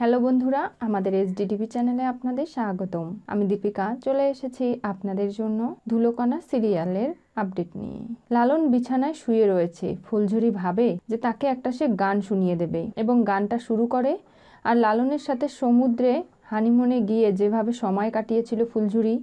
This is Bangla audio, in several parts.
হ্যালো বন্ধুরা আমাদের এসডিটিভি চ্যানেলে আপনাদের স্বাগতম আমি দীপিকা চলে এসেছি আপনাদের জন্য ধুলোকণা সিরিয়ালের আপডেট নিয়ে লালন বিছানায় শুয়ে রয়েছে ফুলঝুরি ভাবে যে তাকে একটা সে গান শুনিয়ে দেবে এবং গানটা শুরু করে আর লালনের সাথে সমুদ্রে হানিমুনে গিয়ে যেভাবে সময় কাটিয়েছিল ফুলঝুরি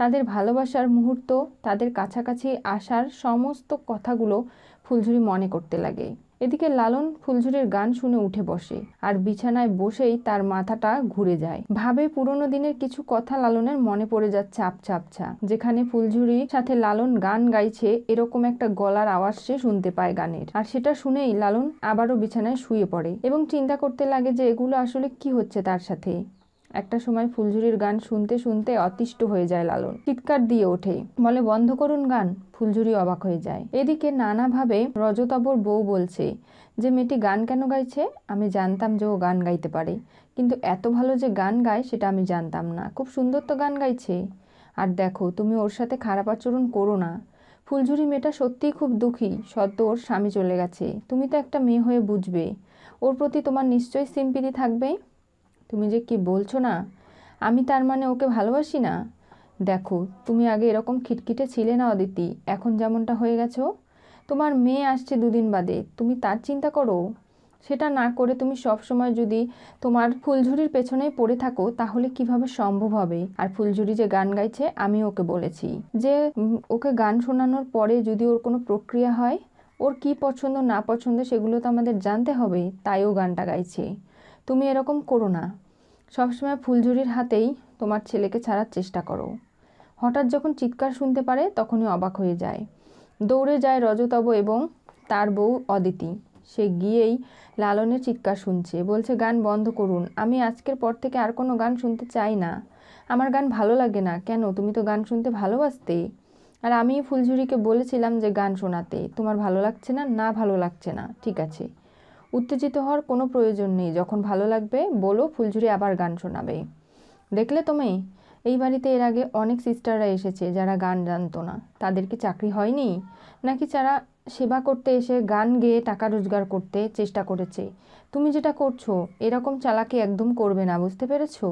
তাদের ভালোবাসার মুহূর্ত তাদের কাছাকাছি আসার সমস্ত কথাগুলো ফুলঝুরি মনে করতে লাগে এদিকে লালন ফুলঝুরির গান শুনে উঠে বসে আর বিছানায় বসেই তার মাথাটা ঘুরে যায় ভাবে পুরনো দিনের কিছু কথা লালনের মনে পড়ে যাচ্ছে আপছা আপছা যেখানে ফুলঝুরি সাথে লালন গান গাইছে এরকম একটা গলার আওয়াজ সে শুনতে পায় গানের আর সেটা শুনেই লালন আবারও বিছানায় শুয়ে পড়ে এবং চিন্তা করতে লাগে যে এগুলো আসলে কি হচ্ছে তার সাথে একটা সময় ফুলঝুরির গান শুনতে শুনতে অতিষ্ঠ হয়ে যায় লালন চিৎকার দিয়ে ওঠে বলে বন্ধ করুন গান ফুলঝুরি অবাক হয়ে যায় এদিকে নানাভাবে রজতাবর বউ বলছে যে মেয়েটি গান কেন গাইছে আমি জানতাম যে ও গান গাইতে পারে কিন্তু এত ভালো যে গান গায় সেটা আমি জানতাম না খুব সুন্দর তো গান গাইছে আর দেখো তুমি ওর সাথে খারাপ আচরণ করো না ফুলঝুরি মেয়েটা সত্যিই খুব দুঃখী সদ্য ওর স্বামী চলে গেছে তুমি তো একটা মেয়ে হয়ে বুঝবে ওর প্রতি তোমার নিশ্চয়ই সিম্পিতি থাকবে তুমি যে কি বলছো না আমি তার মানে ওকে ভালোবাসি না দেখো তুমি আগে এরকম খিটখিটে ছিলে না অদিতি এখন যেমনটা হয়ে গেছো তোমার মেয়ে আসছে দুদিন বাদে তুমি তার চিন্তা করো সেটা না করে তুমি সব সময় যদি তোমার ফুলঝুরির পেছনেই পড়ে থাকো তাহলে কিভাবে সম্ভব হবে আর ফুলঝুরি যে গান গাইছে আমি ওকে বলেছি যে ওকে গান শোনানোর পরে যদি ওর কোনো প্রক্রিয়া হয় ওর কি পছন্দ না পছন্দ সেগুলো তো আমাদের জানতে হবে তাই ও গানটা গাইছে তুমি এরকম করো না সবসময় ফুলঝুরির হাতেই তোমার ছেলেকে ছাড়ার চেষ্টা করো হঠাৎ যখন চিৎকার শুনতে পারে তখনই অবাক হয়ে যায় দৌড়ে যায় রজতব এবং তার বউ অদিতি সে গিয়েই লালনের চিৎকার শুনছে বলছে গান বন্ধ করুন আমি আজকের পর থেকে আর কোনো গান শুনতে চাই না আমার গান ভালো লাগে না কেন তুমি তো গান শুনতে ভালোবাসতে আর আমি ফুলঝুরিকে বলেছিলাম যে গান শোনাতে তোমার ভালো লাগছে না না ভালো লাগছে না ঠিক আছে উত্তেজিত হওয়ার কোনো প্রয়োজন নেই যখন ভালো লাগবে বলো ফুলঝুরি আবার গান শোনাবে দেখলে তুমি এই বাড়িতে এর আগে অনেক সিস্টাররা এসেছে যারা গান জানতো না তাদের কি চাকরি হয়নি নাকি যারা সেবা করতে এসে গান গেয়ে টাকা রোজগার করতে চেষ্টা করেছে তুমি যেটা করছো এরকম চালাকি একদম করবে না বুঝতে পেরেছো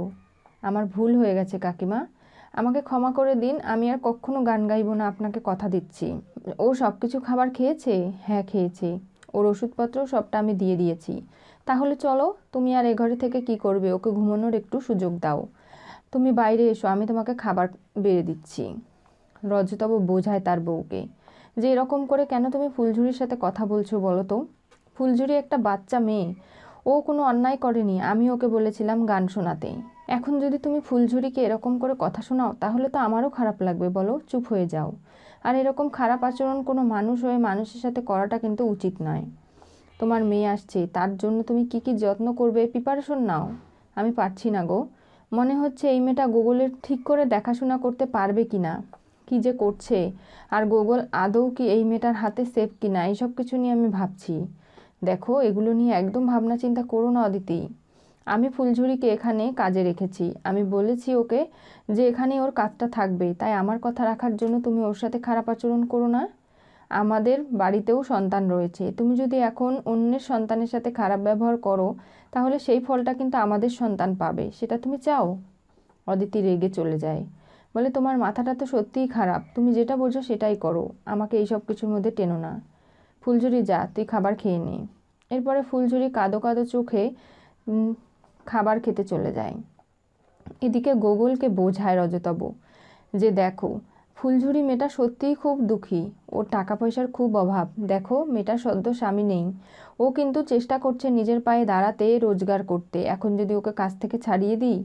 আমার ভুল হয়ে গেছে কাকিমা আমাকে ক্ষমা করে দিন আমি আর কখনো গান গাইব না আপনাকে কথা দিচ্ছি ও সব কিছু খাবার খেয়েছে হ্যাঁ খেয়েছে ওর ওষুধপত্র সবটা আমি দিয়ে দিয়েছি তাহলে চলো তুমি আর এ ঘরে থেকে কি করবে ওকে ঘুমানোর একটু সুযোগ দাও তুমি বাইরে এসো আমি তোমাকে খাবার বেড়ে দিচ্ছি রজতব বোঝায় তার বউকে যে এরকম করে কেন তুমি ফুলঝুরির সাথে কথা বলছো বলো তো ফুলঝুরি একটা বাচ্চা মেয়ে ও কোনো অন্যায় করেনি আমি ওকে বলেছিলাম গান শোনাতে এখন যদি তুমি ফুলঝুরিকে এরকম করে কথা শোনাও তাহলে তো আমারও খারাপ লাগবে বলো চুপ হয়ে যাও আর এরকম খারাপ আচরণ কোনো মানুষ হয়ে মানুষের সাথে করাটা কিন্তু উচিত নয় তোমার মেয়ে আসছে তার জন্য তুমি কি কি যত্ন করবে প্রিপারেশন নাও আমি পারছি না গো মনে হচ্ছে এই মেয়েটা গুগলের ঠিক করে দেখাশোনা করতে পারবে কি না কী যে করছে আর গুগল আদৌ কি এই মেয়েটার হাতে সেফ কি না এইসব কিছু নিয়ে আমি ভাবছি দেখো এগুলো নিয়ে একদম ভাবনা চিন্তা করো না অদিতি আমি ফুলঝুরিকে এখানে কাজে রেখেছি আমি বলেছি ওকে যে এখানে ওর কাজটা থাকবে তাই আমার কথা রাখার জন্য তুমি ওর সাথে খারাপ আচরণ করো না আমাদের বাড়িতেও সন্তান রয়েছে তুমি যদি এখন অন্যের সন্তানের সাথে খারাপ ব্যবহার করো তাহলে সেই ফলটা কিন্তু আমাদের সন্তান পাবে সেটা তুমি চাও অদিতি রেগে চলে যায় বলে তোমার মাথাটা তো সত্যিই খারাপ তুমি যেটা বোঝো সেটাই করো আমাকে এইসব কিছুর মধ্যে টেনো না ফুলঝুরি যা তুই খাবার খেয়ে নে এরপরে ফুলঝুরি কাঁদো কাদো চোখে খাবার খেতে চলে যায় এদিকে গোগলকে বোঝায় রজতব যে দেখো ফুলঝুরি মেয়েটা সত্যিই খুব দুঃখী ওর টাকা পয়সার খুব অভাব দেখো মেয়েটার সদ্য স্বামী নেই ও কিন্তু চেষ্টা করছে নিজের পায়ে দাঁড়াতে রোজগার করতে এখন যদি ওকে কাছ থেকে ছাড়িয়ে দিই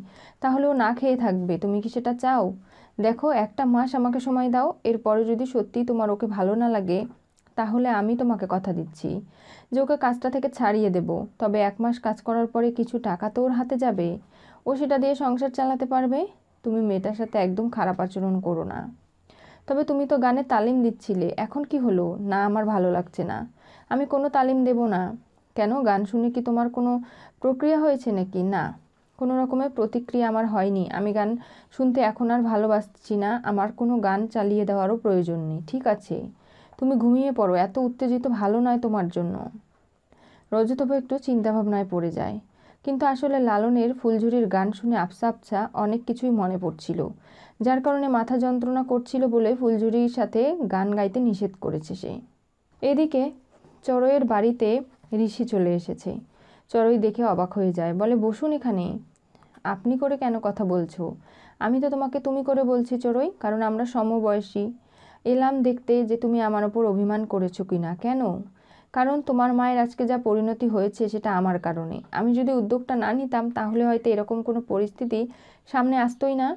তাহলে ও না খেয়ে থাকবে তুমি কি সেটা চাও দেখো একটা মাস আমাকে সময় দাও এরপরে যদি সত্যি তোমার ওকে ভালো না লাগে তাহলে আমি তোমাকে কথা দিচ্ছি যে ওকে কাজটা থেকে ছাড়িয়ে দেব তবে এক মাস কাজ করার পরে কিছু টাকা তো ওর হাতে যাবে ও সেটা দিয়ে সংসার চালাতে পারবে তুমি মেয়েটার সাথে একদম খারাপ আচরণ করো না তবে তুমি তো গানে তালিম দিচ্ছিলে এখন কি হলো না আমার ভালো লাগছে না আমি কোনো তালিম দেব না কেন গান শুনে কি তোমার কোনো প্রক্রিয়া হয়েছে নাকি না কোনো রকমের প্রতিক্রিয়া আমার হয়নি আমি গান শুনতে এখন আর ভালোবাসছি না আমার কোনো গান চালিয়ে দেওয়ারও প্রয়োজন নেই ঠিক আছে তুমি ঘুমিয়ে পড়ো এত উত্তেজিত ভালো নয় তোমার জন্য রজতভ একটু চিন্তাভাবনায় পড়ে যায় কিন্তু আসলে লালনের ফুলঝুরির গান শুনে আফসা আফসা অনেক কিছুই মনে পড়ছিল যার কারণে মাথা যন্ত্রণা করছিল বলে ফুলঝুরির সাথে গান গাইতে নিষেধ করেছে সে এদিকে চড়য়ের বাড়িতে ঋষি চলে এসেছে চড়ই দেখে অবাক হয়ে যায় বলে বসুন এখানে আপনি করে কেন কথা বলছো আমি তো তোমাকে তুমি করে বলছি চড়ই কারণ আমরা সমবয়সী এলাম দেখতে যে তুমি আমার ওপর অভিমান করেছো কি না কেন কারণ তোমার মায়ের আজকে যা পরিণতি হয়েছে সেটা আমার কারণে আমি যদি উদ্যোগটা না নিতাম তাহলে হয়তো এরকম কোনো পরিস্থিতি সামনে আসতোই না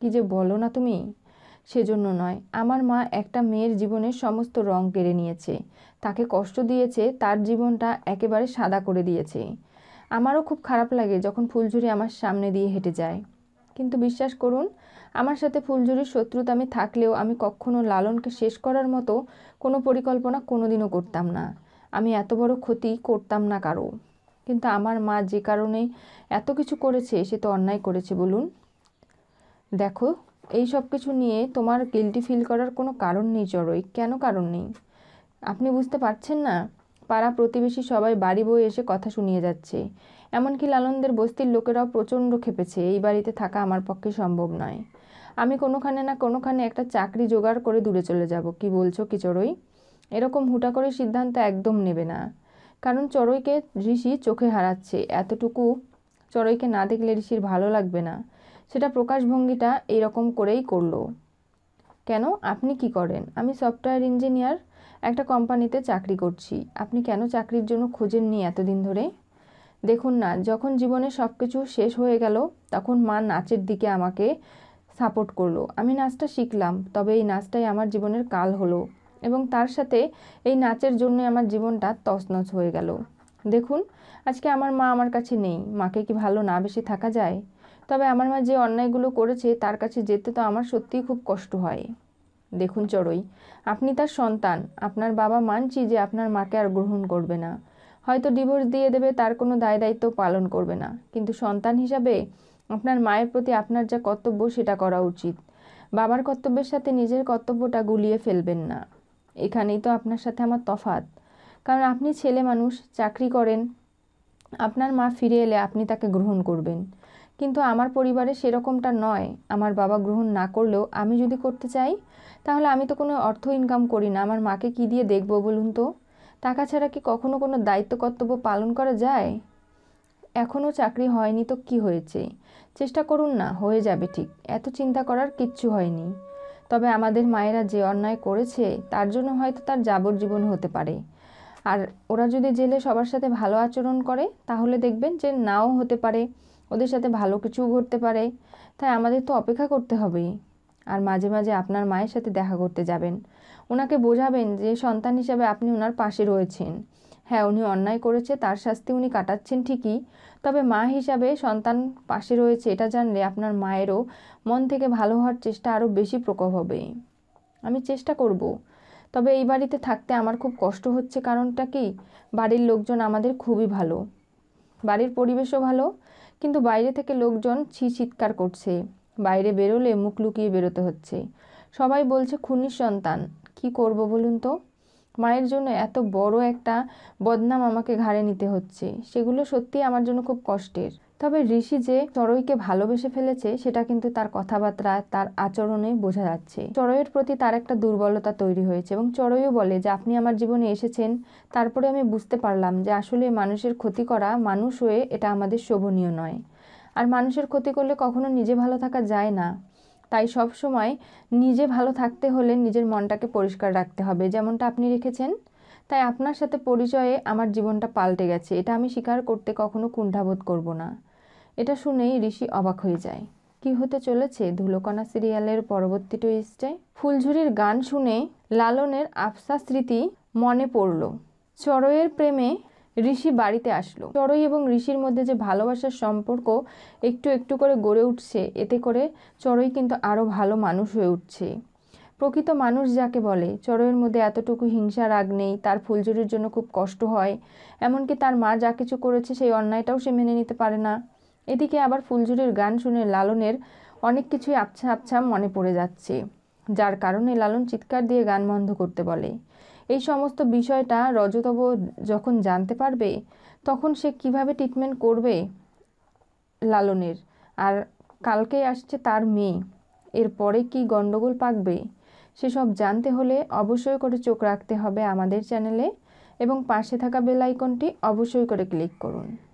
কি যে বলো না তুমি সেজন্য নয় আমার মা একটা মেয়ের জীবনের সমস্ত রং কেড়ে নিয়েছে তাকে কষ্ট দিয়েছে তার জীবনটা একেবারে সাদা করে দিয়েছে আমারও খুব খারাপ লাগে যখন ফুলঝুরি আমার সামনে দিয়ে হেঁটে যায় কিন্তু বিশ্বাস করুন আমার সাথে ফুলঝুরির শত্রুতা আমি থাকলেও আমি কখনো লালনকে শেষ করার মতো কোনো পরিকল্পনা কোনোদিনও করতাম না আমি এত বড় ক্ষতি করতাম না কারো কিন্তু আমার মা যে কারণে এত কিছু করেছে সে তো অন্যায় করেছে বলুন দেখো এই সব কিছু নিয়ে তোমার গিলটি ফিল করার কোনো কারণ নেই চড়ই কেন কারণ নেই আপনি বুঝতে পারছেন না পাড়া প্রতিবেশী সবাই বাড়ি বয়ে এসে কথা শুনিয়ে যাচ্ছে এমনকি লালনদের বস্তির লোকেরাও প্রচণ্ড খেপেছে এই বাড়িতে থাকা আমার পক্ষে সম্ভব নয় আমি কোনোখানে না কোনোখানে একটা চাকরি জোগাড় করে দূরে চলে যাব কি বলছো কি চড়ই এরকম হুটা করে সিদ্ধান্ত একদম নেবে না কারণ চড়ইকে ঋষি চোখে হারাচ্ছে এতটুকু চড়ইকে না দেখলে ঋষির ভালো লাগবে না সেটা প্রকাশভঙ্গিটা এইরকম করেই করলো কেন আপনি কি করেন আমি সফটওয়্যার ইঞ্জিনিয়ার একটা কোম্পানিতে চাকরি করছি আপনি কেন চাকরির জন্য খোঁজেননি এতদিন ধরে দেখুন না যখন জীবনে সব কিছু শেষ হয়ে গেল তখন মা নাচের দিকে আমাকে সাপোর্ট করলো আমি নাচটা শিখলাম তবে এই নাচটাই আমার জীবনের কাল হলো এবং তার সাথে এই নাচের জন্য আমার জীবনটা তছনছ হয়ে গেল দেখুন আজকে আমার মা আমার কাছে নেই মাকে কি ভালো না বেশি থাকা যায় তবে আমার মা যে অন্যায়গুলো করেছে তার কাছে যেতে তো আমার সত্যিই খুব কষ্ট হয় দেখুন চড়ই আপনি তার সন্তান আপনার বাবা মানছি যে আপনার মাকে আর গ্রহণ করবে না হয়তো ডিভোর্স দিয়ে দেবে তার কোনো দায় দায়িত্ব পালন করবে না কিন্তু সন্তান হিসাবে আপনার মায়ের প্রতি আপনার যা কর্তব্য সেটা করা উচিত বাবার কর্তব্যের সাথে নিজের কর্তব্যটা গুলিয়ে ফেলবেন না এখানেই তো আপনার সাথে আমার তফাত কারণ আপনি ছেলে মানুষ চাকরি করেন আপনার মা ফিরে এলে আপনি তাকে গ্রহণ করবেন কিন্তু আমার পরিবারে সেরকমটা নয় আমার বাবা গ্রহণ না করলেও আমি যদি করতে চাই তাহলে আমি তো কোনো অর্থ ইনকাম করি না আমার মাকে কি দিয়ে দেখব বলুন তো টাকা ছাড়া কি কখনো কোনো দায়িত্ব কর্তব্য পালন করা যায় এখনও চাকরি হয়নি তো কি হয়েছে চেষ্টা করুন না হয়ে যাবে ঠিক এত চিন্তা করার কিচ্ছু হয়নি তবে আমাদের মায়েরা যে অন্যায় করেছে তার জন্য হয়তো তার যাবজ্জীবন হতে পারে আর ওরা যদি জেলে সবার সাথে ভালো আচরণ করে তাহলে দেখবেন যে নাও হতে পারে ওদের সাথে ভালো কিছু ঘটতে পারে তাই আমাদের তো অপেক্ষা করতে হবে আর মাঝে মাঝে আপনার মায়ের সাথে দেখা করতে যাবেন ওনাকে বোঝাবেন যে সন্তান হিসাবে আপনি ওনার পাশে রয়েছেন হ্যাঁ উনি অন্যায় করেছে তার শাস্তি উনি কাটাচ্ছেন ঠিকই তবে মা হিসাবে সন্তান পাশে রয়েছে এটা জানলে আপনার মায়েরও মন থেকে ভালো হওয়ার চেষ্টা আরও বেশি প্রকোপ হবে আমি চেষ্টা করব। তবে এই বাড়িতে থাকতে আমার খুব কষ্ট হচ্ছে কারণটা কি বাড়ির লোকজন আমাদের খুবই ভালো বাড়ির পরিবেশও ভালো কিন্তু বাইরে থেকে লোকজন ছি চিৎকার করছে বাইরে বেরোলে মুখ লুকিয়ে বেরোতে হচ্ছে সবাই বলছে খুনির সন্তান কি করব বলুন তো মায়ের জন্য এত বড় একটা বদনাম আমাকে ঘাড়ে নিতে হচ্ছে সেগুলো সত্যি আমার জন্য খুব কষ্টের তবে ঋষি যে চড়ইকে ভালোবেসে ফেলেছে সেটা কিন্তু তার কথাবার্তা তার আচরণে বোঝা যাচ্ছে চড়ইয়ের প্রতি তার একটা দুর্বলতা তৈরি হয়েছে এবং চড়ইও বলে যে আপনি আমার জীবনে এসেছেন তারপরে আমি বুঝতে পারলাম যে আসলে মানুষের ক্ষতি করা মানুষ হয়ে এটা আমাদের শোভনীয় নয় আর মানুষের ক্ষতি করলে কখনো নিজে ভালো থাকা যায় না তাই সব সময় নিজে ভালো থাকতে হলে নিজের মনটাকে পরিষ্কার রাখতে হবে যেমনটা আপনি রেখেছেন তাই আপনার সাথে পরিচয়ে আমার জীবনটা পাল্টে গেছে এটা আমি স্বীকার করতে কখনো কুণ্ঠাবোধ করব না এটা শুনেই ঋষি অবাক হয়ে যায় কি হতে চলেছে ধুলোকণা সিরিয়ালের পরবর্তী টুইস্টে ফুলঝুরির গান শুনে লালনের আফসা স্মৃতি মনে পড়ল চরয়ের প্রেমে ঋষি বাড়িতে আসলো চড়ই এবং ঋষির মধ্যে যে ভালোবাসার সম্পর্ক একটু একটু করে গড়ে উঠছে এতে করে চড়ই কিন্তু আরও ভালো মানুষ হয়ে উঠছে প্রকৃত মানুষ যাকে বলে চড়ইয়ের মধ্যে এতটুকু হিংসা রাগ নেই তার ফুলঝুরির জন্য খুব কষ্ট হয় এমনকি তার মা যা কিছু করেছে সেই অন্যায়টাও সে মেনে নিতে পারে না এদিকে আবার ফুলঝুরির গান শুনে লালনের অনেক কিছুই আবছা আপছা মনে পড়ে যাচ্ছে যার কারণে লালন চিৎকার দিয়ে গান বন্ধ করতে বলে এই সমস্ত বিষয়টা রজতব যখন জানতে পারবে তখন সে কিভাবে ট্রিটমেন্ট করবে লালনের আর কালকে আসছে তার মেয়ে এরপরে কি গণ্ডগোল পাকবে সেসব জানতে হলে অবশ্যই করে চোখ রাখতে হবে আমাদের চ্যানেলে এবং পাশে থাকা বেল আইকনটি অবশ্যই করে ক্লিক করুন